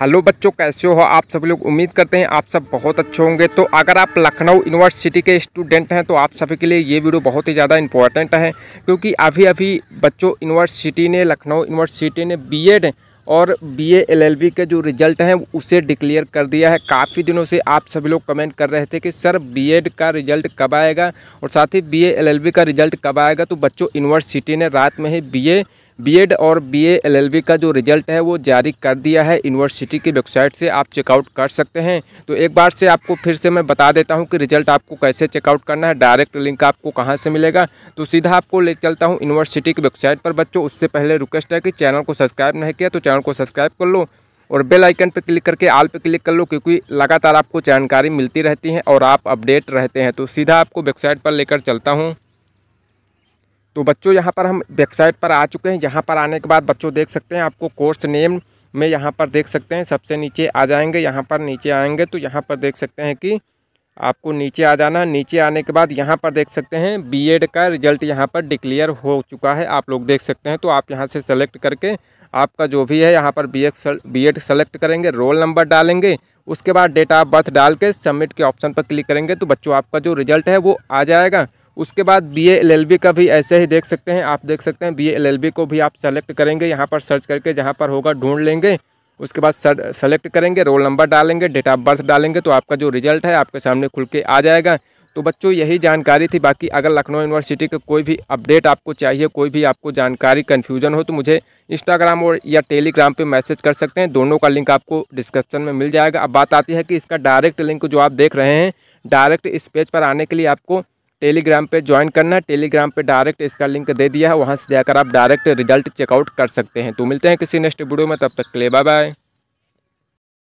hello बच्चों कैसे हो आप सभी लोग उम्मीद करते हैं आप सब बहुत अच्छे होंगे तो अगर आप लखनऊ यूनिवर्सिटी के स्टूडेंट हैं तो आप सभी के लिए ये वीडियो बहुत ही ज़्यादा इंपॉर्टेंट है क्योंकि अभी अभी बच्चों यूनिवर्सिटी ने लखनऊ यूनिवर्सिटी ने बीएड और बी एल के जो रिजल्ट हैं उसे डिक्लेयर कर दिया है काफ़ी दिनों से आप सभी लोग कमेंट कर रहे थे कि सर बीएड का रिजल्ट कब आएगा और साथ ही बी एल का रिजल्ट कब आएगा तो बच्चों यूनिवर्सिटी ने रात में ही बी बीएड और बीए एलएलबी का जो रिजल्ट है वो जारी कर दिया है यूनिवर्सिटी की वेबसाइट से आप चेकआउट कर सकते हैं तो एक बार से आपको फिर से मैं बता देता हूं कि रिजल्ट आपको कैसे चेकआउट करना है डायरेक्ट लिंक आपको कहां से मिलेगा तो सीधा आपको ले चलता हूं यूनिवर्सिटी की वेबसाइट पर बच्चों उससे पहले रिक्वेस्ट है कि चैनल को सब्सक्राइब नहीं किया तो चैनल को सब्सक्राइब कर लो और बेल आइकन पर क्लिक करके आल पर क्लिक कर लो क्योंकि लगातार आपको जानकारी मिलती रहती है और आप अपडेट रहते हैं तो सीधा आपको वेबसाइट पर लेकर चलता हूँ तो बच्चों यहाँ पर हम वेबसाइट पर आ चुके हैं यहाँ पर आने के बाद बच्चों देख सकते हैं आपको कोर्स नेम में यहाँ पर देख सकते हैं सबसे नीचे आ जाएंगे यहाँ पर नीचे आएंगे तो यहाँ पर देख सकते हैं कि आपको नीचे आ जाना नीचे आने के बाद यहाँ पर देख सकते हैं बीएड का रिजल्ट यहाँ पर डिक्लेयर हो चुका है आप लोग देख सकते हैं तो आप यहाँ से सेलेक्ट करके आपका जो भी है यहाँ पर बी बी एड सेलेक्ट करेंगे रोल नंबर डालेंगे उसके बाद डेट ऑफ बर्थ डाल के सबमिट के ऑप्शन पर क्लिक करेंगे तो बच्चों आपका जो रिजल्ट है वो आ जाएगा उसके बाद बी एल का भी ऐसे ही देख सकते हैं आप देख सकते हैं बी एल को भी आप सेलेक्ट करेंगे यहाँ पर सर्च करके जहाँ पर होगा ढूंढ लेंगे उसके बाद सेलेक्ट करेंगे रोल नंबर डालेंगे डेट ऑफ बर्थ डालेंगे तो आपका जो रिजल्ट है आपके सामने खुल के आ जाएगा तो बच्चों यही जानकारी थी बाकी अगर लखनऊ यूनिवर्सिटी का कोई भी अपडेट आपको चाहिए कोई भी आपको जानकारी कन्फ्यूजन हो तो मुझे इंस्टाग्राम और या टेलीग्राम पर मैसेज कर सकते हैं दोनों का लिंक आपको डिस्क्रिप्शन में मिल जाएगा अब बात आती है कि इसका डायरेक्ट लिंक जो आप देख रहे हैं डायरेक्ट इस पेज पर आने के लिए आपको टेलीग्राम पे ज्वाइन करना है टेलीग्राम पे डायरेक्ट इसका लिंक दे दिया है वहाँ से जाकर आप डायरेक्ट रिजल्ट चेकआउट कर सकते हैं तो मिलते हैं किसी नेक्स्ट वीडियो में तब तक के लिए बाय बाय